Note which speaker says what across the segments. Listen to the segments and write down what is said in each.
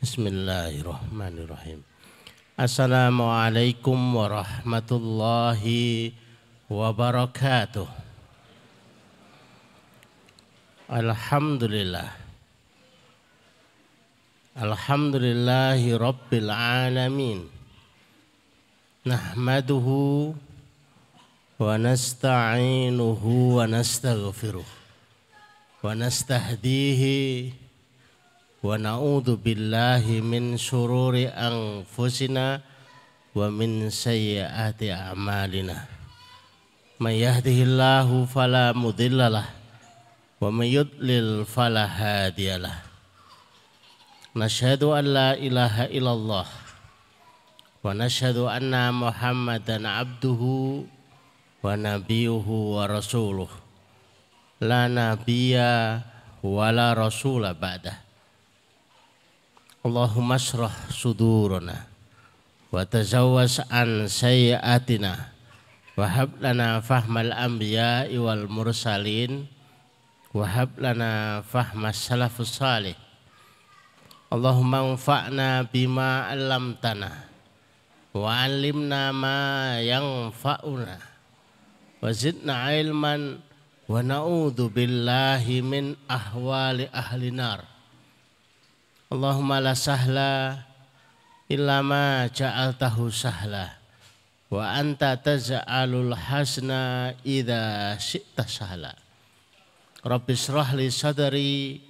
Speaker 1: Bismillahirrahmanirrahim. Assalamualaikum warahmatullahi wabarakatuh. Alhamdulillah. Alhamdulillahi rabbil alamin. Nahmaduhu wa nasta'inuhu wa nastaghfiruh wa nastahdihi wa na'udzu min syururi anfusina wa min sayyiati a'malina may yahdihillahu fala mudhillalah wa may yudlil nashhadu an la ilaha illallah wa nashhadu anna muhammadan 'abduhu wa nabiyuhu la nabiyya wala rasula ba'dah Allahumma syrah suduruna wa tazawwas an sayyatina wa hab lana fahmal anbiya wal mursalin wa hab lana fahmas salafus salih Allahumma anfa'na bima 'allamtana wa 'allimna ma yang wa zidna 'ilman wa na'udzu billahi min ahwali ahli nar Allahumma la sahla ma ja'altahu sahla wa anta taj'alul hasna idza syi'ta sahla. Rabbi israh li sadri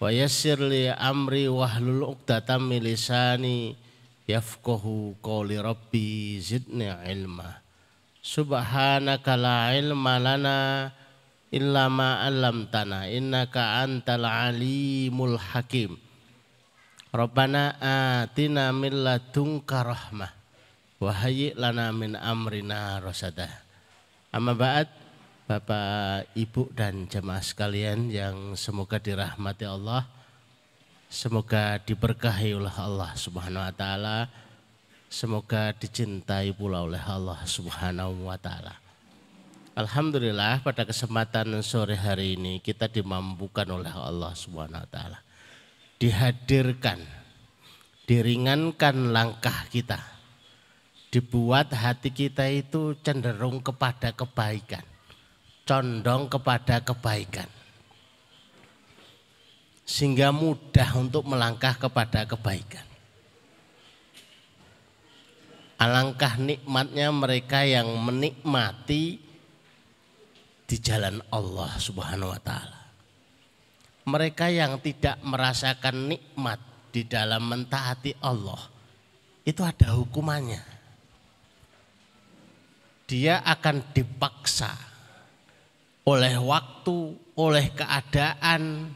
Speaker 1: wa yassir li amri wahlul 'uqdatam min lisani yafqahu qawli rabbi zidni ilma. Subhanaka la ilma lana illa ma 'allamtana innaka antal alimul hakim. Rabbana atina min ladunka rahmah wa hayyi lana min amrina rasada. Amma ba'd, Bapak, Ibu dan jemaah sekalian yang semoga dirahmati Allah, semoga diberkahi oleh Allah Subhanahu wa taala, semoga dicintai pula oleh Allah Subhanahu wa taala. Alhamdulillah pada kesempatan sore hari ini kita dimampukan oleh Allah Subhanahu wa taala dihadirkan, diringankan langkah kita. Dibuat hati kita itu cenderung kepada kebaikan, condong kepada kebaikan. Sehingga mudah untuk melangkah kepada kebaikan. Alangkah nikmatnya mereka yang menikmati di jalan Allah Subhanahu wa taala mereka yang tidak merasakan nikmat di dalam mentaati Allah itu ada hukumannya. Dia akan dipaksa oleh waktu, oleh keadaan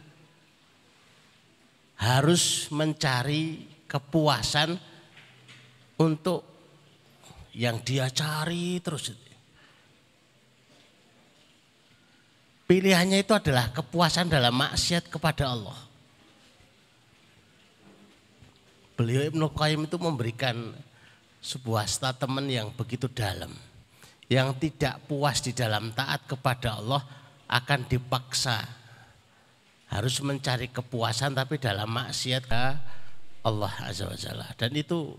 Speaker 1: harus mencari kepuasan untuk yang dia cari terus Pilihannya itu adalah kepuasan dalam maksiat kepada Allah. Beliau Ibnu Qayyim itu memberikan sebuah statement yang begitu dalam. Yang tidak puas di dalam taat kepada Allah akan dipaksa harus mencari kepuasan tapi dalam maksiat ke Allah Azza wa Dan itu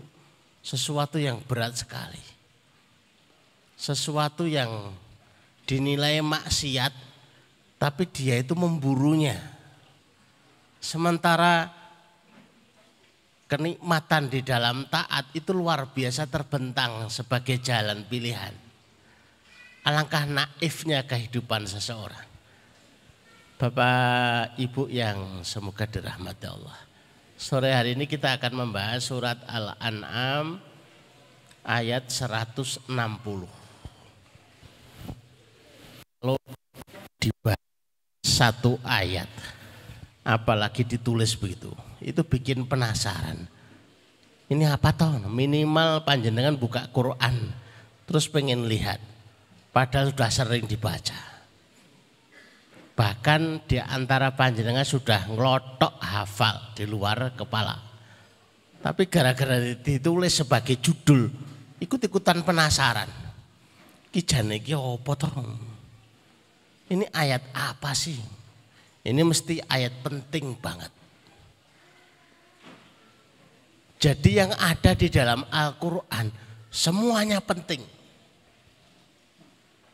Speaker 1: sesuatu yang berat sekali. Sesuatu yang dinilai maksiat tapi dia itu memburunya. Sementara kenikmatan di dalam taat itu luar biasa terbentang sebagai jalan pilihan. Alangkah naifnya kehidupan seseorang. Bapak Ibu yang semoga dirahmati Allah. Sore hari ini kita akan membahas surat Al-An'am ayat 160. Kalau dibahas satu ayat. Apalagi ditulis begitu. Itu bikin penasaran. Ini apa toh? Minimal panjenengan buka Quran. Terus pengen lihat. Padahal sudah sering dibaca. Bahkan di antara panjenengan sudah ngelotok hafal di luar kepala. Tapi gara-gara ditulis sebagai judul, ikut-ikutan penasaran. Kijane iki apa toh? ini ayat apa sih? Ini mesti ayat penting banget. Jadi yang ada di dalam Al-Quran semuanya penting.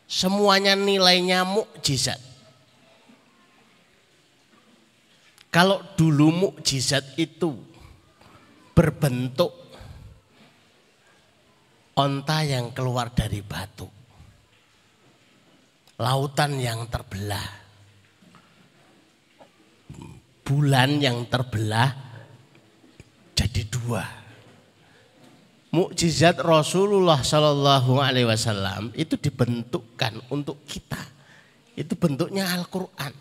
Speaker 1: Semuanya nilainya mukjizat. Kalau dulu mukjizat itu berbentuk onta yang keluar dari batu lautan yang terbelah, bulan yang terbelah jadi dua. Mukjizat Rasulullah Shallallahu Alaihi Wasallam itu dibentukkan untuk kita. Itu bentuknya Al-Quran.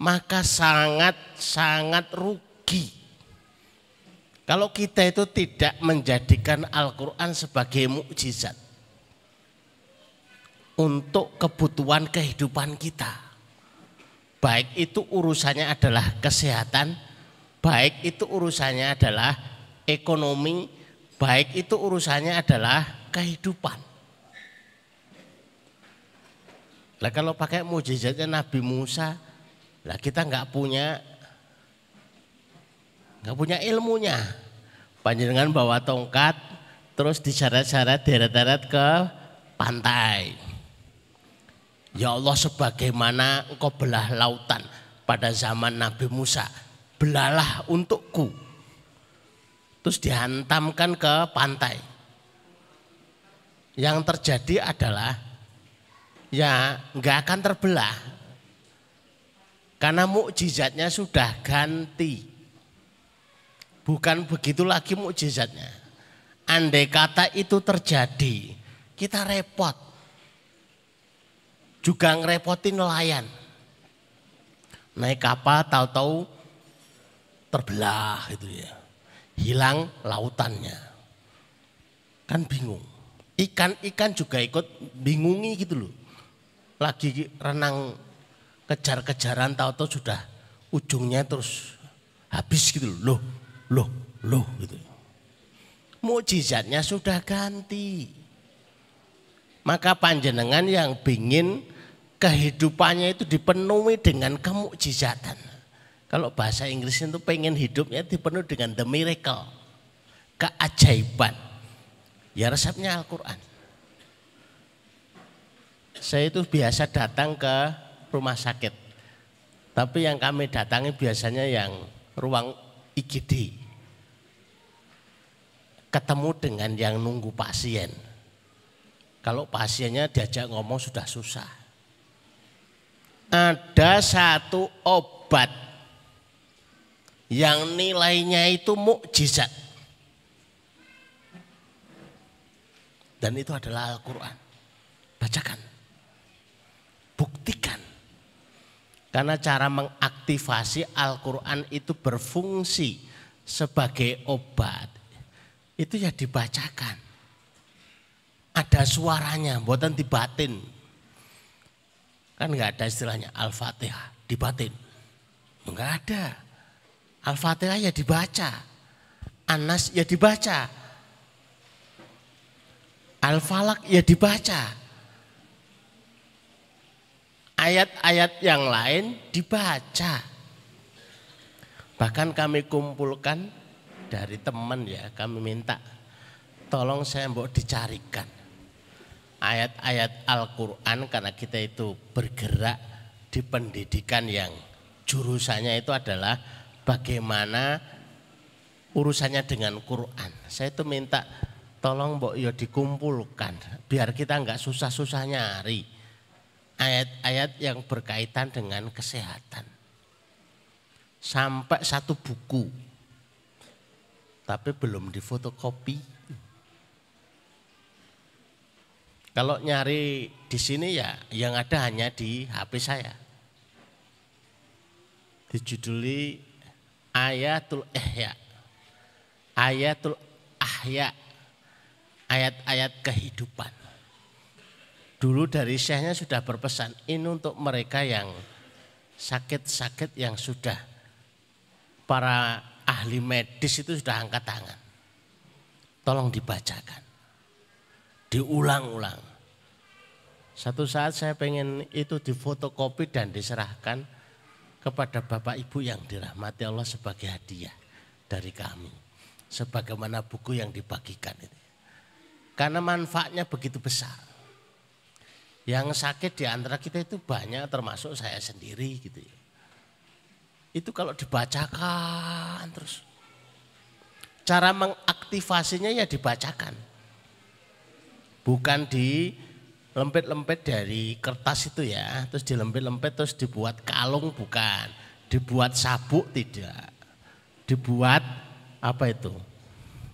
Speaker 1: Maka sangat-sangat rugi kalau kita itu tidak menjadikan Al-Quran sebagai mukjizat untuk kebutuhan kehidupan kita. Baik itu urusannya adalah kesehatan, baik itu urusannya adalah ekonomi, baik itu urusannya adalah kehidupan. Lah kalau pakai mujizatnya Nabi Musa, lah kita nggak punya nggak punya ilmunya. Panjenengan bawa tongkat, terus diseret-seret deret-deret ke pantai. Ya Allah sebagaimana engkau belah lautan pada zaman Nabi Musa. Belalah untukku. Terus dihantamkan ke pantai. Yang terjadi adalah ya nggak akan terbelah. Karena mukjizatnya sudah ganti. Bukan begitu lagi mukjizatnya. Andai kata itu terjadi, kita repot juga ngerepotin nelayan. Naik kapal tahu-tahu terbelah gitu ya. Hilang lautannya. Kan bingung. Ikan-ikan juga ikut bingungi gitu loh. Lagi renang kejar-kejaran tahu-tahu sudah ujungnya terus habis gitu loh. Loh, loh, loh gitu. Mukjizatnya sudah ganti. Maka panjenengan yang ingin kehidupannya itu dipenuhi dengan kemujizatan. Kalau bahasa Inggrisnya itu pengen hidupnya dipenuhi dengan the miracle. Keajaiban. Ya resepnya Al-Quran. Saya itu biasa datang ke rumah sakit. Tapi yang kami datangi biasanya yang ruang IGD. Ketemu dengan yang nunggu pasien kalau pasiennya diajak ngomong sudah susah. Ada satu obat yang nilainya itu mukjizat. Dan itu adalah Al-Quran. Bacakan. Buktikan. Karena cara mengaktifasi Al-Quran itu berfungsi sebagai obat. Itu ya dibacakan ada suaranya, buatan di batin. Kan nggak ada istilahnya Al-Fatihah di batin. Enggak ada. Al-Fatihah ya dibaca. Anas ya dibaca. Al-Falak ya dibaca. Ayat-ayat yang lain dibaca. Bahkan kami kumpulkan dari teman ya, kami minta tolong saya mbok dicarikan ayat-ayat Al-Quran karena kita itu bergerak di pendidikan yang jurusannya itu adalah bagaimana urusannya dengan Quran. Saya itu minta tolong Mbok Yo dikumpulkan biar kita nggak susah-susah nyari ayat-ayat yang berkaitan dengan kesehatan. Sampai satu buku tapi belum difotokopi Kalau nyari di sini ya yang ada hanya di HP saya. Dijuduli Ayatul Ihya. Ayatul Ahya. Ayat-ayat kehidupan. Dulu dari syekhnya sudah berpesan, ini untuk mereka yang sakit-sakit yang sudah para ahli medis itu sudah angkat tangan. Tolong dibacakan. Diulang-ulang. Satu saat saya pengen itu difotokopi dan diserahkan kepada Bapak Ibu yang dirahmati Allah sebagai hadiah dari kami. Sebagaimana buku yang dibagikan ini. Karena manfaatnya begitu besar. Yang sakit di antara kita itu banyak termasuk saya sendiri gitu ya. Itu kalau dibacakan terus. Cara mengaktifasinya ya dibacakan. Bukan di lempet-lempet dari kertas itu ya, terus dilempet-lempet terus dibuat kalung bukan, dibuat sabuk tidak, dibuat apa itu,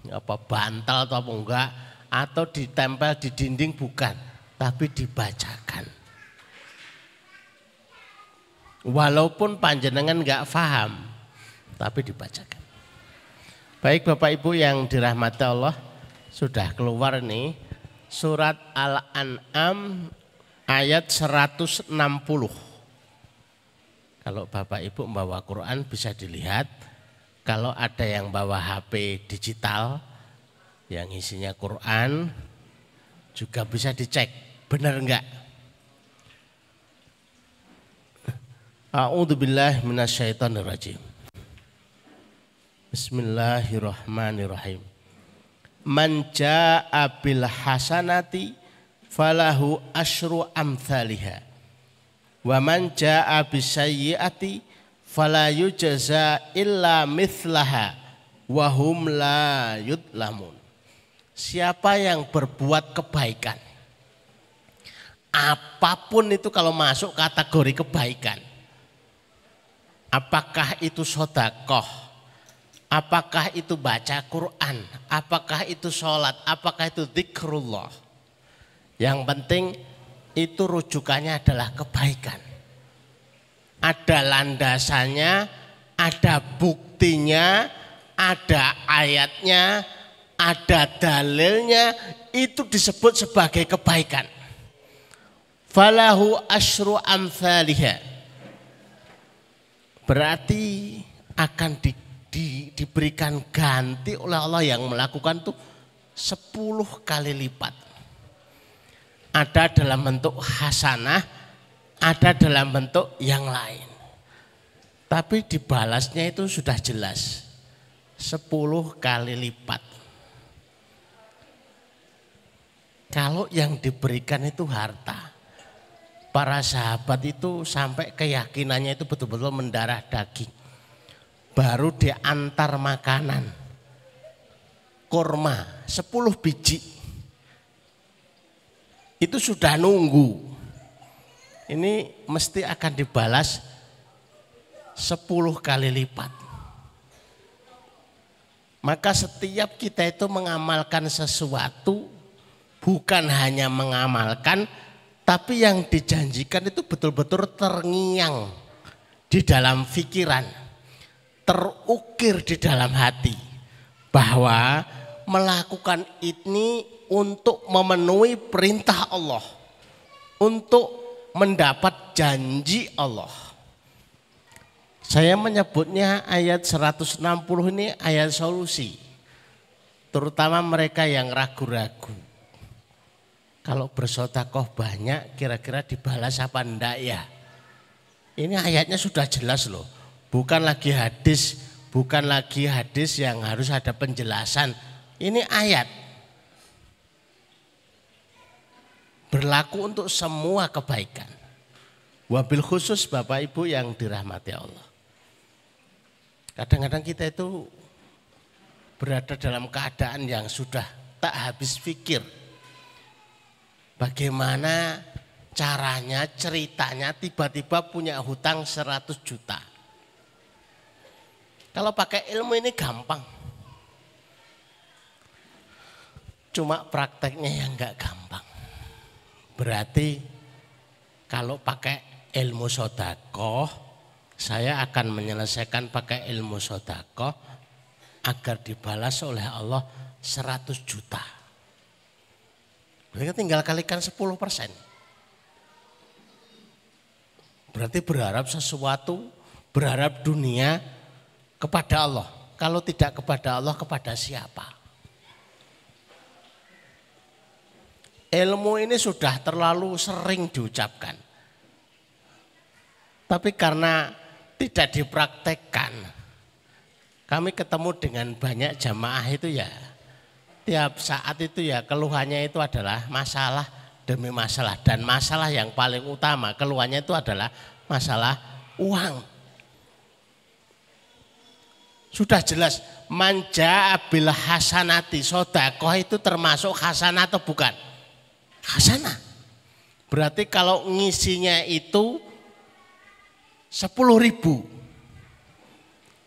Speaker 1: apa bantal atau apa enggak, atau ditempel di dinding bukan, tapi dibacakan. Walaupun panjenengan enggak paham, tapi dibacakan. Baik Bapak Ibu yang dirahmati Allah, sudah keluar nih surat Al-An'am ayat 160. Kalau Bapak Ibu membawa Quran bisa dilihat. Kalau ada yang bawa HP digital yang isinya Quran juga bisa dicek. Benar enggak? A'udzubillah minasyaitonirrajim. Bismillahirrahmanirrahim. Manja abil hasanati falahu ashru amthaliha wa manja abis bisayyiati falayu jaza illa mithlaha wa hum la yudlamun siapa yang berbuat kebaikan apapun itu kalau masuk kategori kebaikan apakah itu sodakoh Apakah itu baca Quran? Apakah itu sholat? Apakah itu zikrullah? Yang penting itu rujukannya adalah kebaikan. Ada landasannya, ada buktinya, ada ayatnya, ada dalilnya, itu disebut sebagai kebaikan. Falahu asru amthaliha. Berarti akan di di, diberikan ganti oleh Allah yang melakukan tuh sepuluh kali lipat. Ada dalam bentuk hasanah, ada dalam bentuk yang lain. Tapi dibalasnya itu sudah jelas. sepuluh kali lipat. Kalau yang diberikan itu harta, para sahabat itu sampai keyakinannya itu betul-betul mendarah daging baru diantar makanan. Kurma 10 biji. Itu sudah nunggu. Ini mesti akan dibalas 10 kali lipat. Maka setiap kita itu mengamalkan sesuatu bukan hanya mengamalkan tapi yang dijanjikan itu betul-betul terngiang di dalam pikiran terukir di dalam hati bahwa melakukan ini untuk memenuhi perintah Allah, untuk mendapat janji Allah. Saya menyebutnya ayat 160 ini ayat solusi. Terutama mereka yang ragu-ragu. Kalau bersotakoh banyak kira-kira dibalas apa enggak ya? Ini ayatnya sudah jelas loh Bukan lagi hadis, bukan lagi hadis yang harus ada penjelasan. Ini ayat. Berlaku untuk semua kebaikan. Wabil khusus Bapak Ibu yang dirahmati Allah. Kadang-kadang kita itu berada dalam keadaan yang sudah tak habis pikir. Bagaimana caranya ceritanya tiba-tiba punya hutang 100 juta. Kalau pakai ilmu ini gampang. Cuma prakteknya yang nggak gampang. Berarti kalau pakai ilmu sodakoh, saya akan menyelesaikan pakai ilmu sodakoh agar dibalas oleh Allah 100 juta. Mereka tinggal kalikan 10 persen. Berarti berharap sesuatu, berharap dunia kepada Allah. Kalau tidak kepada Allah, kepada siapa? Ilmu ini sudah terlalu sering diucapkan. Tapi karena tidak dipraktekkan, kami ketemu dengan banyak jamaah itu ya. Tiap saat itu ya keluhannya itu adalah masalah demi masalah. Dan masalah yang paling utama keluhannya itu adalah masalah uang sudah jelas manja abil hasanati sodakoh itu termasuk hasanah atau bukan? Hasanah. Berarti kalau ngisinya itu sepuluh ribu.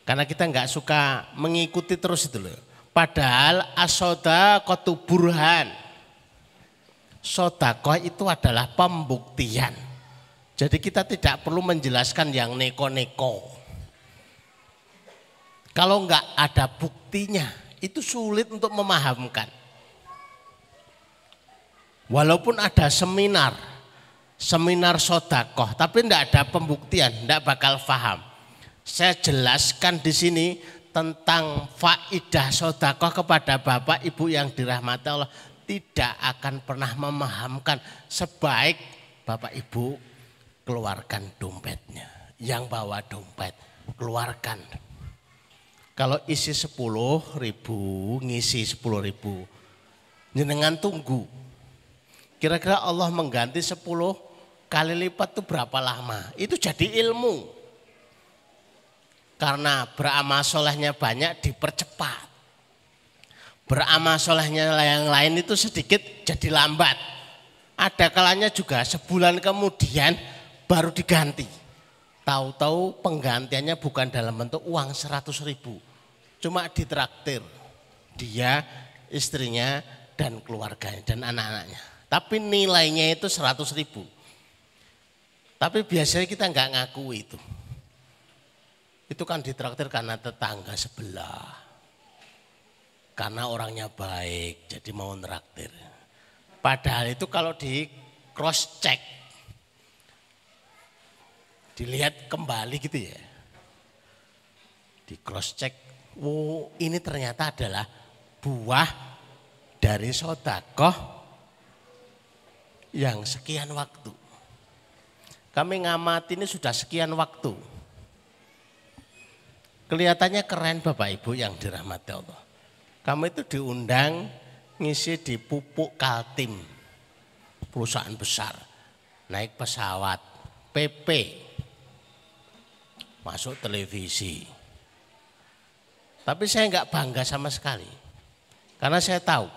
Speaker 1: Karena kita nggak suka mengikuti terus itu loh. Padahal asoda kotu burhan. Sodakoh itu adalah pembuktian. Jadi kita tidak perlu menjelaskan yang neko-neko. Kalau enggak ada buktinya, itu sulit untuk memahamkan. Walaupun ada seminar, seminar sodakoh, tapi enggak ada pembuktian, enggak bakal faham. Saya jelaskan di sini tentang faidah sodakoh kepada bapak ibu yang dirahmati Allah tidak akan pernah memahamkan sebaik bapak ibu keluarkan dompetnya yang bawa dompet keluarkan kalau isi sepuluh ribu, ngisi sepuluh ribu. Jenengan tunggu. Kira-kira Allah mengganti sepuluh kali lipat itu berapa lama? Itu jadi ilmu. Karena beramal solehnya banyak dipercepat. Beramal solehnya yang lain itu sedikit jadi lambat. Ada kalanya juga sebulan kemudian baru diganti. Tahu-tahu penggantiannya bukan dalam bentuk uang seratus ribu cuma ditraktir dia, istrinya, dan keluarganya, dan anak-anaknya. Tapi nilainya itu 100 ribu. Tapi biasanya kita nggak ngaku itu. Itu kan ditraktir karena tetangga sebelah. Karena orangnya baik, jadi mau neraktir. Padahal itu kalau di cross check, dilihat kembali gitu ya. Di cross check oh, ini ternyata adalah buah dari sodakoh yang sekian waktu. Kami ngamati ini sudah sekian waktu. Kelihatannya keren Bapak Ibu yang dirahmati Allah. Kami itu diundang ngisi di pupuk Kaltim, perusahaan besar, naik pesawat, PP, masuk televisi tapi saya enggak bangga sama sekali. Karena saya tahu,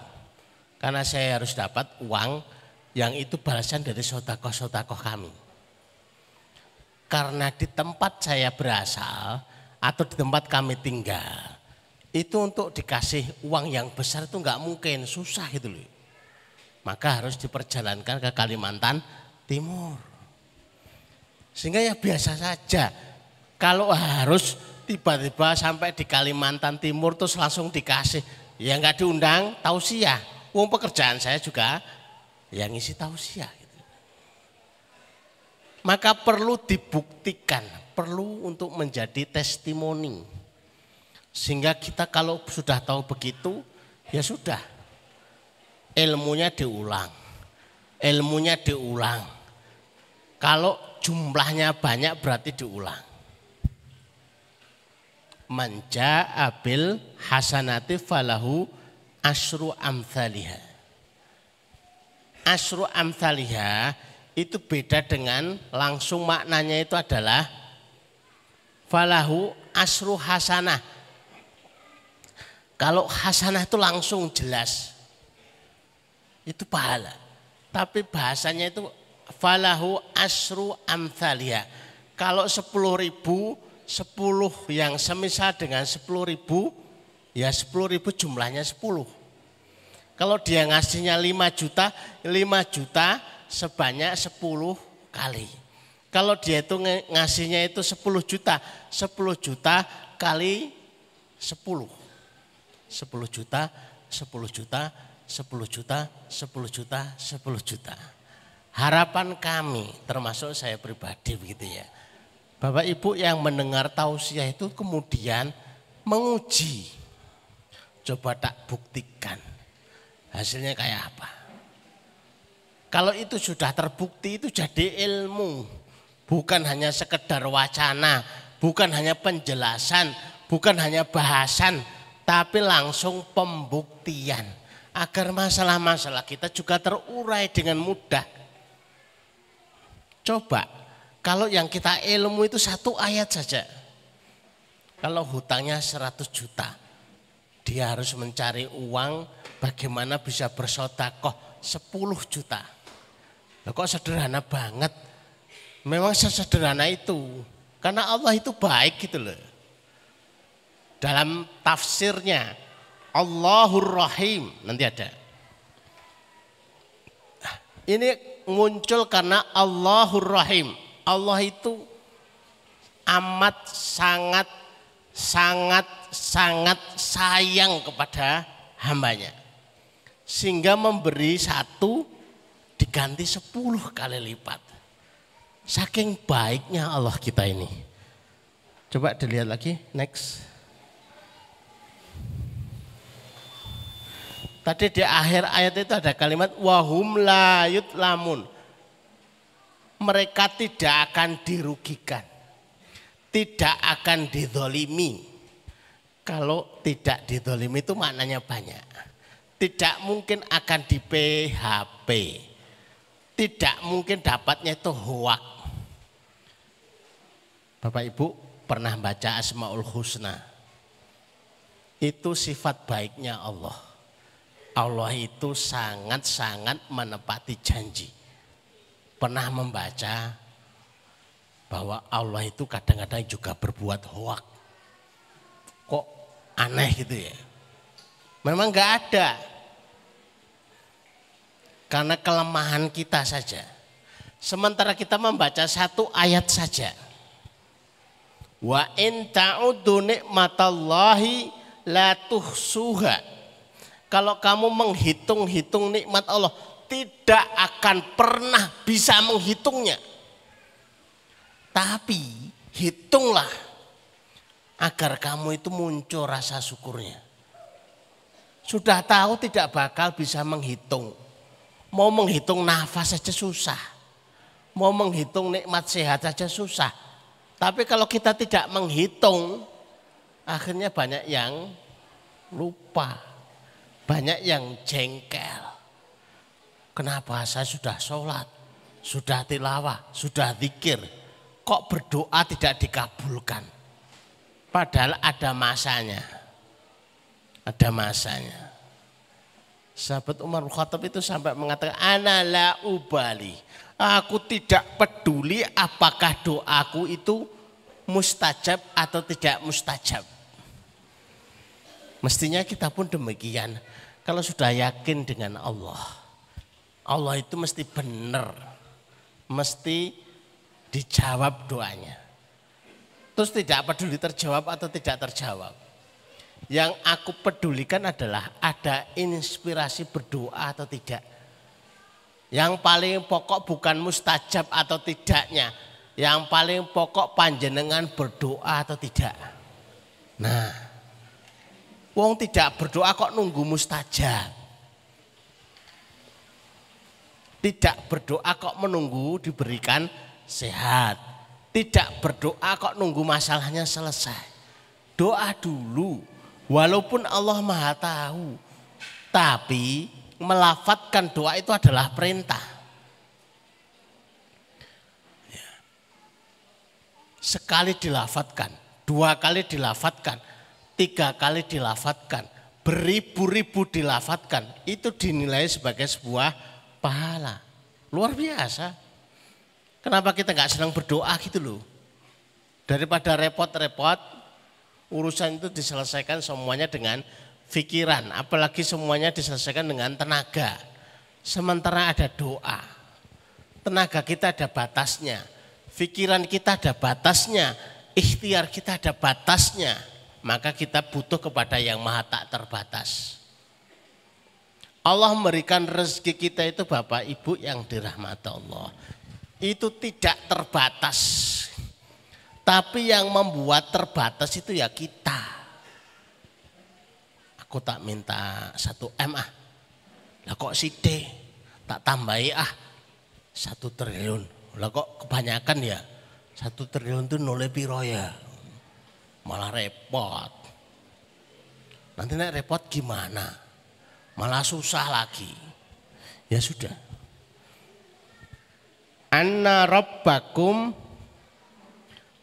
Speaker 1: karena saya harus dapat uang yang itu balasan dari sotakoh-sotakoh kami. Karena di tempat saya berasal atau di tempat kami tinggal, itu untuk dikasih uang yang besar itu enggak mungkin, susah gitu loh. Maka harus diperjalankan ke Kalimantan Timur. Sehingga ya biasa saja, kalau harus tiba-tiba sampai di Kalimantan Timur terus langsung dikasih ya nggak diundang tausiah uang pekerjaan saya juga yang ngisi tausiah gitu. maka perlu dibuktikan perlu untuk menjadi testimoni sehingga kita kalau sudah tahu begitu ya sudah ilmunya diulang ilmunya diulang kalau jumlahnya banyak berarti diulang manja abil hasanati falahu asru amthaliha. Asru amthaliha itu beda dengan langsung maknanya itu adalah falahu asru hasanah. Kalau hasanah itu langsung jelas. Itu pahala. Tapi bahasanya itu falahu asru amthaliha. Kalau sepuluh ribu sepuluh yang semisal dengan sepuluh ribu, ya sepuluh ribu jumlahnya sepuluh. Kalau dia ngasihnya lima juta, lima juta sebanyak sepuluh kali. Kalau dia itu ngasihnya itu sepuluh juta, sepuluh juta kali sepuluh, sepuluh juta, sepuluh juta, sepuluh juta, sepuluh juta, sepuluh juta. Harapan kami termasuk saya pribadi begitu ya Bapak Ibu yang mendengar tausiah itu kemudian menguji. Coba tak buktikan hasilnya kayak apa. Kalau itu sudah terbukti itu jadi ilmu. Bukan hanya sekedar wacana, bukan hanya penjelasan, bukan hanya bahasan, tapi langsung pembuktian. Agar masalah-masalah kita juga terurai dengan mudah. Coba kalau yang kita ilmu itu satu ayat saja. Kalau hutangnya 100 juta, dia harus mencari uang bagaimana bisa bersodakoh 10 juta. Loh kok sederhana banget. Memang sesederhana itu. Karena Allah itu baik gitu loh. Dalam tafsirnya Allahur Rahim nanti ada. Ini muncul karena Allahur Rahim. Allah itu amat sangat sangat sangat sayang kepada hambanya sehingga memberi satu diganti sepuluh kali lipat saking baiknya Allah kita ini coba dilihat lagi next tadi di akhir ayat itu ada kalimat wahum layut lamun mereka tidak akan dirugikan, tidak akan didolimi. Kalau tidak didolimi itu maknanya banyak. Tidak mungkin akan di PHP. Tidak mungkin dapatnya itu hoak. Bapak Ibu pernah baca Asmaul Husna. Itu sifat baiknya Allah. Allah itu sangat-sangat menepati janji pernah membaca bahwa Allah itu kadang-kadang juga berbuat hoak. Kok aneh gitu ya? Memang nggak ada. Karena kelemahan kita saja. Sementara kita membaca satu ayat saja. Wa in ta'udu nikmatallahi la tuhsuha. Kalau kamu menghitung-hitung nikmat Allah, tidak akan pernah bisa menghitungnya. Tapi hitunglah agar kamu itu muncul rasa syukurnya. Sudah tahu tidak bakal bisa menghitung. Mau menghitung nafas saja susah. Mau menghitung nikmat sehat saja susah. Tapi kalau kita tidak menghitung, akhirnya banyak yang lupa. Banyak yang jengkel. Kenapa saya sudah sholat, sudah tilawah, sudah zikir. Kok berdoa tidak dikabulkan? Padahal ada masanya. Ada masanya. Sahabat Umar Khattab itu sampai mengatakan, Ana la ubali. Aku tidak peduli apakah doaku itu mustajab atau tidak mustajab. Mestinya kita pun demikian. Kalau sudah yakin dengan Allah, Allah itu mesti benar, mesti dijawab doanya. Terus tidak peduli terjawab atau tidak terjawab. Yang aku pedulikan adalah ada inspirasi berdoa atau tidak. Yang paling pokok bukan mustajab atau tidaknya. Yang paling pokok panjenengan berdoa atau tidak. Nah, Wong tidak berdoa kok nunggu mustajab. Tidak berdoa kok menunggu diberikan sehat. Tidak berdoa kok nunggu masalahnya selesai. Doa dulu. Walaupun Allah Maha tahu, tapi melafatkan doa itu adalah perintah. Ya. Sekali dilafatkan, dua kali dilafatkan, tiga kali dilafatkan, beribu-ribu dilafatkan, itu dinilai sebagai sebuah pahala. Luar biasa. Kenapa kita nggak senang berdoa gitu loh? Daripada repot-repot, urusan itu diselesaikan semuanya dengan pikiran, apalagi semuanya diselesaikan dengan tenaga. Sementara ada doa, tenaga kita ada batasnya, pikiran kita ada batasnya, ikhtiar kita ada batasnya maka kita butuh kepada yang maha tak terbatas. Allah memberikan rezeki kita itu Bapak Ibu yang dirahmati Allah. Itu tidak terbatas. Tapi yang membuat terbatas itu ya kita. Aku tak minta satu M ah. Lah kok si D? Tak tambahi ah. Satu triliun. Lah kok kebanyakan ya? Satu triliun itu nolai piro ya? malah repot. Nanti nak repot gimana? Malah susah lagi. Ya sudah. Anna rabbakum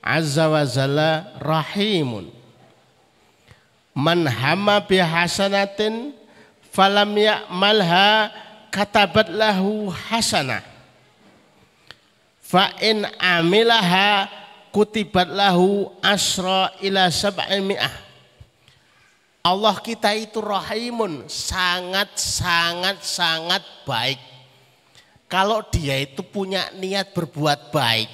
Speaker 1: azza wa jalla rahimun. Man hama bihasanatin falam ya'malha katabat lahu hasanah. Fa amilaha kutibat lahu asra ila sab'i Allah kita itu rahimun, sangat sangat sangat baik. Kalau dia itu punya niat berbuat baik,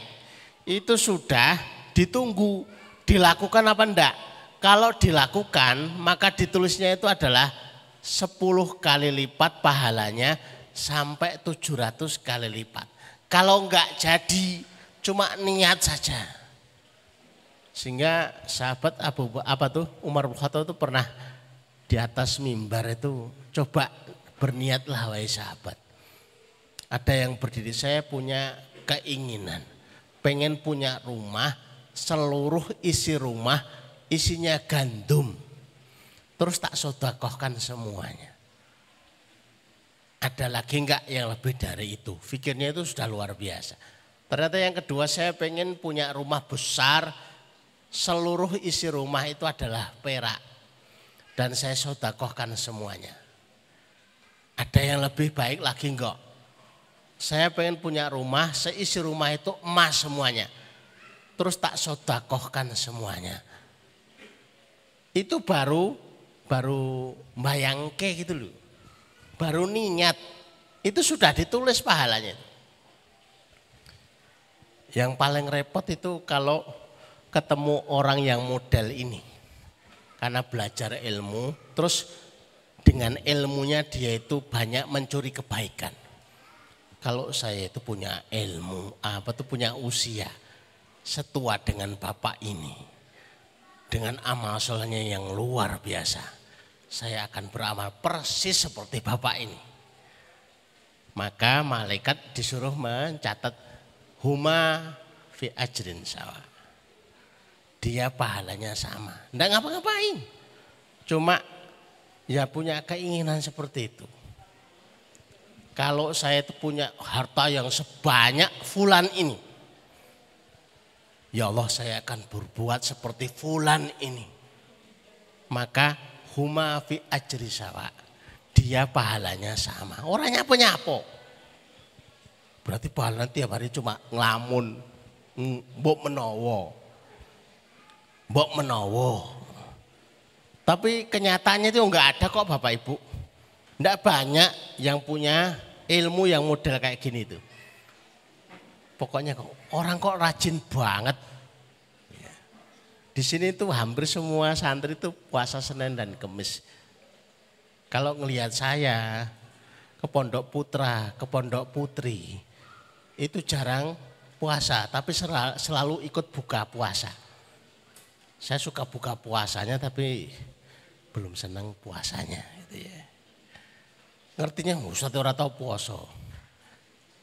Speaker 1: itu sudah ditunggu dilakukan apa enggak? Kalau dilakukan, maka ditulisnya itu adalah 10 kali lipat pahalanya sampai 700 kali lipat. Kalau enggak jadi, cuma niat saja. Sehingga sahabat Abu apa tuh Umar bin Khattab itu pernah di atas mimbar itu coba berniatlah wahai sahabat. Ada yang berdiri saya punya keinginan pengen punya rumah seluruh isi rumah isinya gandum. Terus tak sodakohkan semuanya. Ada lagi enggak yang lebih dari itu. Pikirnya itu sudah luar biasa. Ternyata yang kedua saya pengen punya rumah besar seluruh isi rumah itu adalah perak. Dan saya sodakohkan semuanya. Ada yang lebih baik lagi enggak? Saya pengen punya rumah, seisi rumah itu emas semuanya. Terus tak sodakohkan semuanya. Itu baru baru bayangke gitu loh. Baru niat. Itu sudah ditulis pahalanya. Yang paling repot itu kalau ketemu orang yang model ini. Karena belajar ilmu, terus dengan ilmunya dia itu banyak mencuri kebaikan. Kalau saya itu punya ilmu, apa tuh punya usia, setua dengan bapak ini. Dengan amal solehnya yang luar biasa. Saya akan beramal persis seperti bapak ini. Maka malaikat disuruh mencatat huma fi ajrin sawah dia pahalanya sama. Tidak ngapa-ngapain. Cuma ya punya keinginan seperti itu. Kalau saya itu punya harta yang sebanyak fulan ini. Ya Allah saya akan berbuat seperti fulan ini. Maka huma fi ajri sawa. Dia pahalanya sama. Orangnya punya apa? Berarti pahalanya tiap hari cuma ngelamun. Mbok menowo mbok menowo. Tapi kenyataannya itu enggak ada kok Bapak Ibu. Enggak banyak yang punya ilmu yang model kayak gini itu. Pokoknya kok orang kok rajin banget. Ya. Di sini itu hampir semua santri itu puasa Senin dan Kemis. Kalau ngelihat saya ke Pondok Putra, ke Pondok Putri, itu jarang puasa, tapi selalu ikut buka puasa. Saya suka buka puasanya tapi belum senang puasanya gitu ya. Ngertinya oh, Ustaz orang tahu puasa.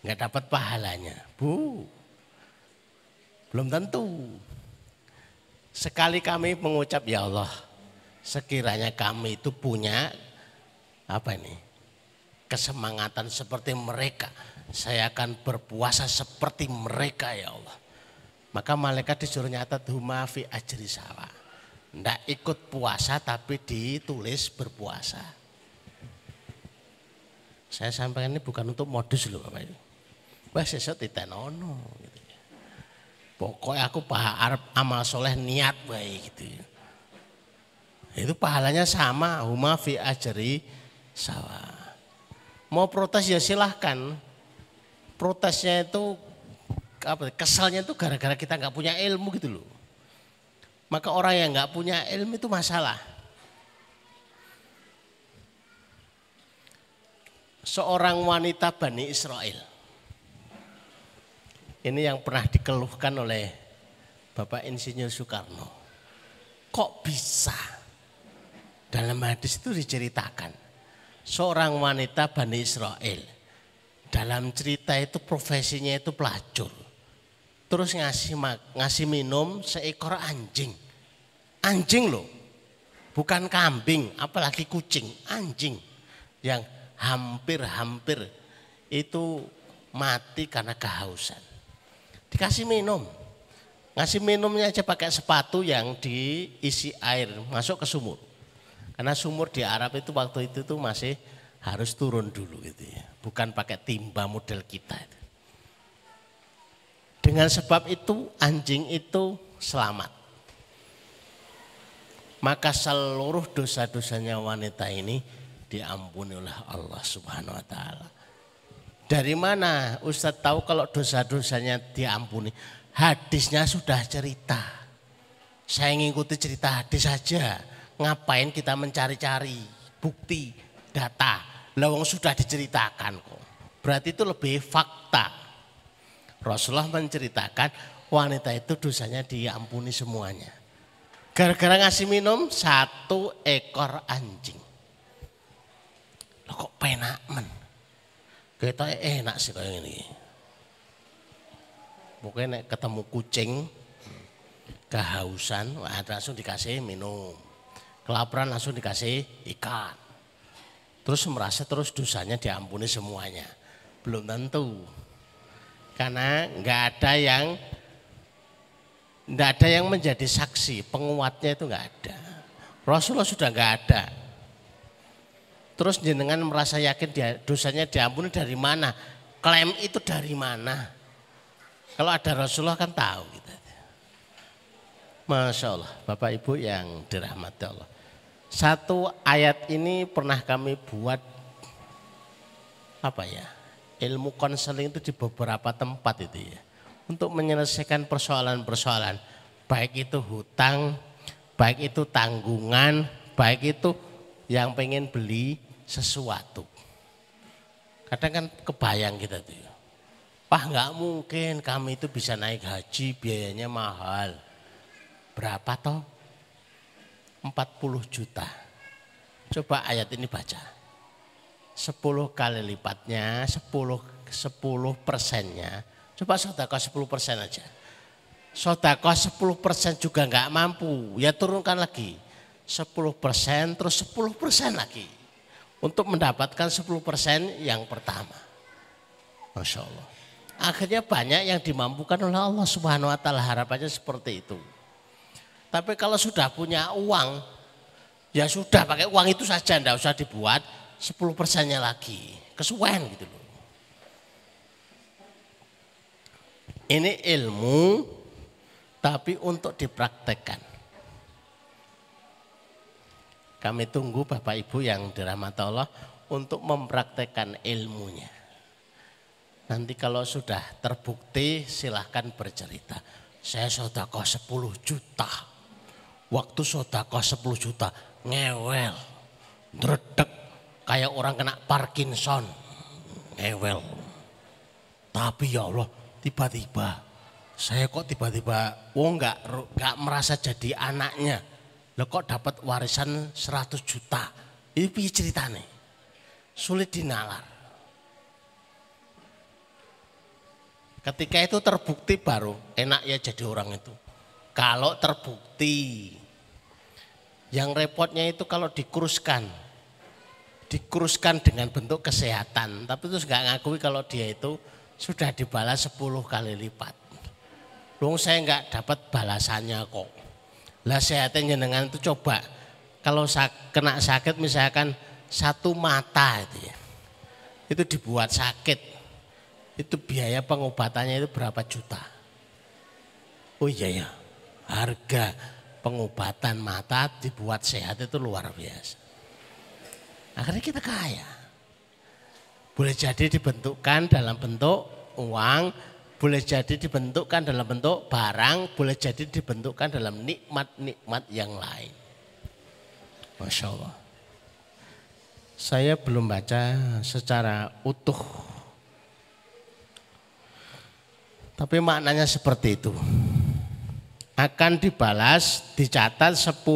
Speaker 1: Nggak dapat pahalanya. Bu. Belum tentu. Sekali kami mengucap ya Allah, sekiranya kami itu punya apa ini? kesemangatan seperti mereka. Saya akan berpuasa seperti mereka ya Allah. Maka malaikat disuruh nyatat huma fi ajri sawa. Ndak ikut puasa tapi ditulis berpuasa. Saya sampaikan ini bukan untuk modus loh Bapak Ibu. Wah tidak ditenono gitu. Ya. Pokoknya aku paha Arab amal soleh niat baik gitu. Ya. Itu pahalanya sama huma fi ajri sawa. Mau protes ya silahkan. Protesnya itu apa kesalnya itu gara-gara kita nggak punya ilmu gitu loh. Maka orang yang nggak punya ilmu itu masalah. Seorang wanita Bani Israel. Ini yang pernah dikeluhkan oleh Bapak Insinyur Soekarno. Kok bisa? Dalam hadis itu diceritakan. Seorang wanita Bani Israel. Dalam cerita itu profesinya itu pelacur terus ngasih ngasih minum seekor anjing. Anjing loh. Bukan kambing, apalagi kucing, anjing yang hampir-hampir itu mati karena kehausan. Dikasih minum. Ngasih minumnya aja pakai sepatu yang diisi air, masuk ke sumur. Karena sumur di Arab itu waktu itu tuh masih harus turun dulu gitu ya. Bukan pakai timba model kita itu. Dengan sebab itu anjing itu selamat. Maka seluruh dosa-dosanya wanita ini diampuni oleh Allah Subhanahu wa taala. Dari mana Ustadz tahu kalau dosa-dosanya diampuni? Hadisnya sudah cerita. Saya ngikuti cerita hadis saja. Ngapain kita mencari-cari bukti, data. Lawang sudah diceritakan kok. Berarti itu lebih fakta. Rasulullah menceritakan wanita itu dosanya diampuni semuanya. Gara-gara ngasih minum satu ekor anjing. Loh kok penak men? Kita enak sih kayak ini. Mungkin ketemu kucing kehausan, wah langsung dikasih minum. Kelaparan langsung dikasih ikan. Terus merasa terus dosanya diampuni semuanya. Belum tentu karena nggak ada yang nggak ada yang menjadi saksi, penguatnya itu nggak ada. Rasulullah sudah nggak ada. Terus jenengan merasa yakin dia, dosanya diampuni dari mana? Klaim itu dari mana? Kalau ada Rasulullah kan tahu. Gitu. Masya Allah, Bapak Ibu yang dirahmati Allah. Satu ayat ini pernah kami buat apa ya? ilmu konseling itu di beberapa tempat itu ya. Untuk menyelesaikan persoalan-persoalan, baik itu hutang, baik itu tanggungan, baik itu yang pengen beli sesuatu. Kadang kan kebayang kita tuh. Pak ya. nggak mungkin kami itu bisa naik haji biayanya mahal. Berapa toh? 40 juta. Coba ayat ini baca. 10 kali lipatnya, 10 10 persennya. Coba sodakoh 10 persen aja. Sodakoh 10 persen juga nggak mampu, ya turunkan lagi. 10 persen terus 10 persen lagi. Untuk mendapatkan 10 persen yang pertama. Masya Allah. Akhirnya banyak yang dimampukan oleh Allah Subhanahu wa Ta'ala. Harapannya seperti itu. Tapi kalau sudah punya uang, ya sudah pakai uang itu saja, enggak usah dibuat Sepuluh persennya lagi. Kesuwen gitu loh. Ini ilmu tapi untuk dipraktekkan. Kami tunggu Bapak Ibu yang dirahmati Allah untuk mempraktekkan ilmunya. Nanti kalau sudah terbukti silahkan bercerita. Saya sodako 10 juta. Waktu sodako 10 juta ngewel, dredek, Kayak orang kena Parkinson. Ngewel. Tapi ya Allah tiba-tiba saya kok tiba-tiba oh nggak nggak merasa jadi anaknya lo kok dapat warisan 100 juta ini piye ceritane sulit dinalar ketika itu terbukti baru enak ya jadi orang itu kalau terbukti yang repotnya itu kalau dikuruskan dikuruskan dengan bentuk kesehatan. Tapi terus nggak ngakui kalau dia itu sudah dibalas 10 kali lipat. Dong, saya nggak dapat balasannya kok. Lah sehatnya dengan itu coba kalau kena sakit misalkan satu mata itu ya. Itu dibuat sakit. Itu biaya pengobatannya itu berapa juta. Oh iya ya. Harga pengobatan mata dibuat sehat itu luar biasa. Akhirnya kita kaya. Boleh jadi dibentukkan dalam bentuk uang, boleh jadi dibentukkan dalam bentuk barang, boleh jadi dibentukkan dalam nikmat-nikmat yang lain. Masya Allah. Saya belum baca secara utuh. Tapi maknanya seperti itu. Akan dibalas, dicatat 10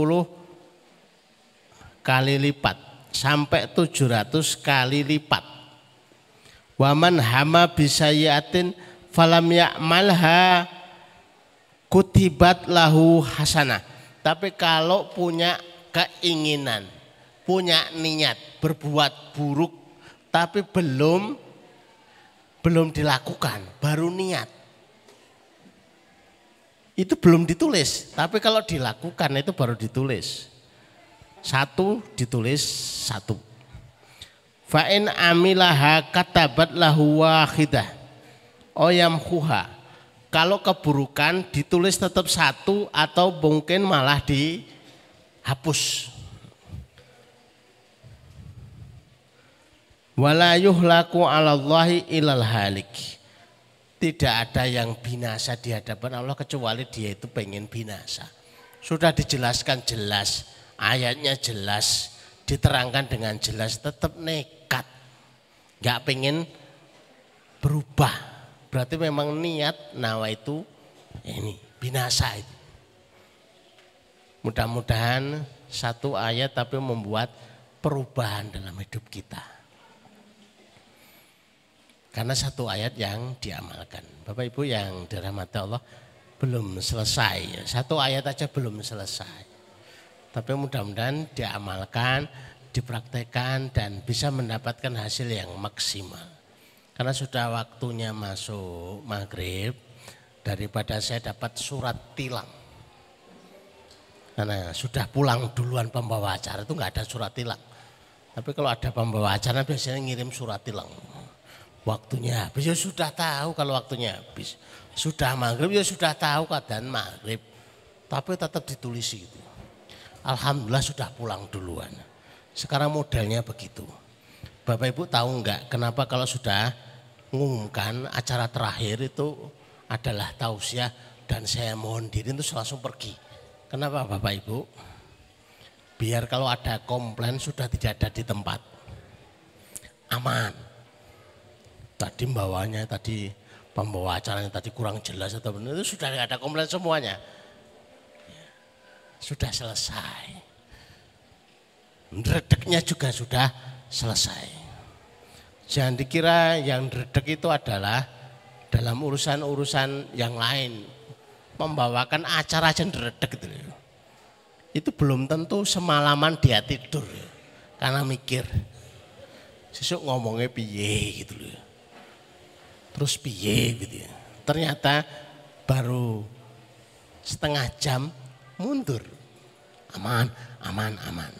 Speaker 1: kali lipat sampai 700 kali lipat. Waman hama yatin, falam malha, kutibat lahu hasanah. Tapi kalau punya keinginan, punya niat berbuat buruk tapi belum belum dilakukan, baru niat. Itu belum ditulis, tapi kalau dilakukan itu baru ditulis satu ditulis satu. Fa'in amilaha katabat lahu wahidah. Oyam huha. Kalau keburukan ditulis tetap satu atau mungkin malah dihapus. Wala yuhlaku alallahi ilal halik. Tidak ada yang binasa di hadapan Allah kecuali dia itu pengen binasa. Sudah dijelaskan jelas ayatnya jelas diterangkan dengan jelas tetap nekat nggak pengen berubah berarti memang niat nawa itu ini binasa itu mudah-mudahan satu ayat tapi membuat perubahan dalam hidup kita karena satu ayat yang diamalkan Bapak Ibu yang dirahmati Allah belum selesai satu ayat aja belum selesai tapi mudah-mudahan diamalkan, dipraktekkan dan bisa mendapatkan hasil yang maksimal. Karena sudah waktunya masuk maghrib, daripada saya dapat surat tilang. Karena sudah pulang duluan pembawa acara itu nggak ada surat tilang. Tapi kalau ada pembawa acara biasanya ngirim surat tilang. Waktunya habis, ya sudah tahu kalau waktunya habis. Sudah maghrib, ya sudah tahu keadaan maghrib. Tapi tetap ditulis itu. Alhamdulillah sudah pulang duluan. Sekarang modelnya begitu. Bapak Ibu tahu enggak kenapa kalau sudah mengumumkan acara terakhir itu adalah tausiah dan saya mohon diri itu langsung pergi. Kenapa Bapak Ibu? Biar kalau ada komplain sudah tidak ada di tempat. Aman. Tadi membawanya tadi pembawa acaranya tadi kurang jelas atau benar itu sudah tidak ada komplain semuanya sudah selesai. Redeknya juga sudah selesai. Jangan dikira yang redek itu adalah dalam urusan-urusan yang lain. Membawakan acara cenderedek itu. Itu belum tentu semalaman dia tidur. Karena mikir, sesuk ngomongnya piye gitu loh. Terus piye gitu ya. Ternyata baru setengah jam mundur. Aman, aman, aman.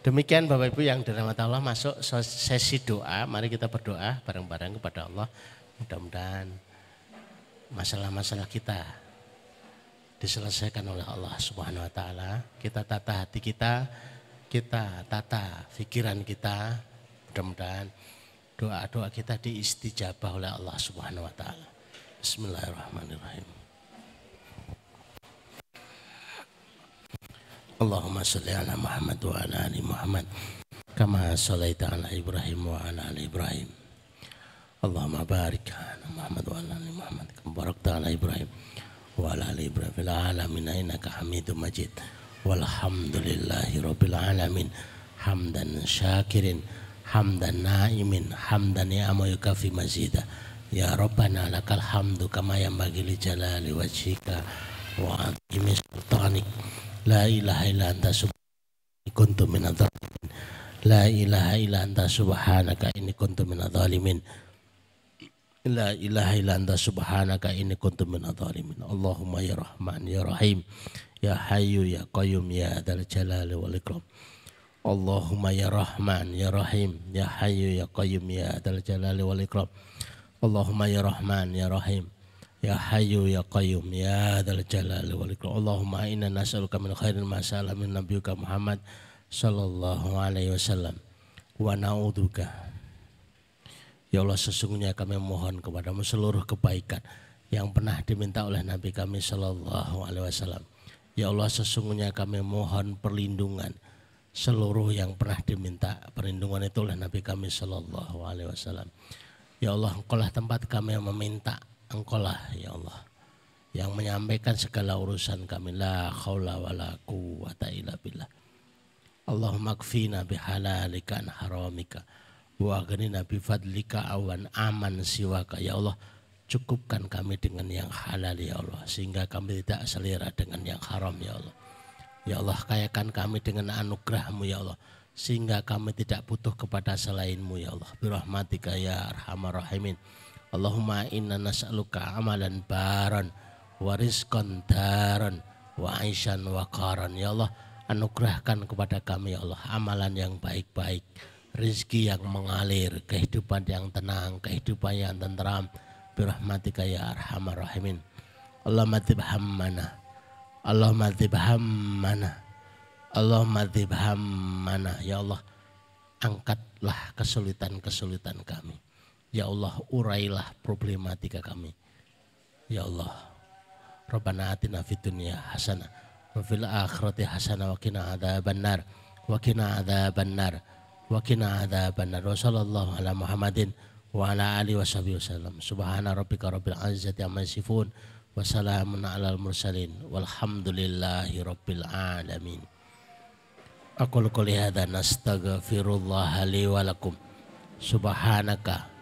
Speaker 1: Demikian Bapak Ibu yang dirahmati Allah masuk sesi doa. Mari kita berdoa bareng-bareng kepada Allah. Mudah-mudahan masalah-masalah kita diselesaikan oleh Allah Subhanahu wa taala. Kita tata hati kita, kita tata pikiran kita. Mudah-mudahan doa-doa kita diistijabah oleh Allah Subhanahu wa taala. Bismillahirrahmanirrahim. Allahumma salli ala Muhammad wa ala ali Muhammad kama sallaita ala Ibrahim wa ala ali Ibrahim Allahumma barik ala Muhammad wa ala ali Muhammad kama barakta ala Ibrahim wa ala ali Ibrahim fil alamin innaka Hamidum Majid walhamdulillahi rabbil alamin hamdan syakirin hamdan naimin hamdan ya'mu yukafi mazida ya rabbana lakal hamdu kama yanbaghi bagi li jalali wajhika wa azimi sultanik La ilaha illa anta subhanaka kuntu minadh-dhalimin. La ilaha illa anta subhanaka inni kuntu minadh-dhalimin. La ilaha illa anta subhanaka inni kuntu minadh-dhalimin. Allahumma ya Rahman ya Rahim. Ya Hayyu ya Qayyum ya Dzal Jalali wal Ikram. Allahumma ya Rahman ya Rahim ya Hayyu ya Qayyum ya Dzal Jalali wal Ikram. Allahumma ya Rahman ya Rahim. Ya Hayyu Ya Qayyum Ya Dzal Jalali wal Ikram. Allahumma inna nas'aluka min khairil ma sa'ala min nabiyyika Muhammad sallallahu alaihi wasallam wa na'udzubika. Ya Allah sesungguhnya kami mohon kepadamu seluruh kebaikan yang pernah diminta oleh Nabi kami sallallahu alaihi wasallam. Ya Allah sesungguhnya kami mohon perlindungan seluruh yang pernah diminta perlindungan itu oleh Nabi kami sallallahu alaihi wasallam. Ya Allah, engkaulah tempat kami yang meminta Engkau lah ya Allah yang menyampaikan segala urusan kami la haula wala quwwata illa billah. Allahumma kfina bihalalika an haramika wa aghnina fadlika awan aman siwaka ya Allah cukupkan kami dengan yang halal ya Allah sehingga kami tidak selera dengan yang haram ya Allah ya Allah kayakan kami dengan anugerahmu ya Allah sehingga kami tidak butuh kepada selainmu ya Allah birahmatika ya arhamar rahimin Allahumma inna nas'aluka amalan baron wa rizqan daron wa aisyan wa qaran ya Allah anugerahkan kepada kami ya Allah amalan yang baik-baik rezeki yang mengalir kehidupan yang tenang kehidupan yang tenteram birahmatika ya arhamar rahimin Allahumma tib hammana Allahumma tib hammana Allahumma tib hammana ya Allah angkatlah kesulitan-kesulitan kami Ya Allah, urailah problematika kami. Ya Allah, Rabbana atina fid dunya hasanah wa fil akhirati hasanah wa qina adzaban nar wa qina adzaban nar wa qina adzaban nar. Wa ala Muhammadin wa ala ali washabihi wasallam. Subhana rabbika rabbil izzati amma yasifun wa salamun al mursalin walhamdulillahi rabbil alamin. Aku qouli hadza nastaghfirullah li wa lakum. Subhanaka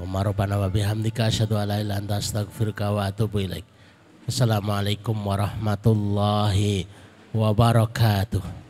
Speaker 1: Umar rabbana wa bihamdika asyhadu an la ilaha illa anta astaghfiruka wa atubu ilaik. Assalamualaikum warahmatullahi wabarakatuh.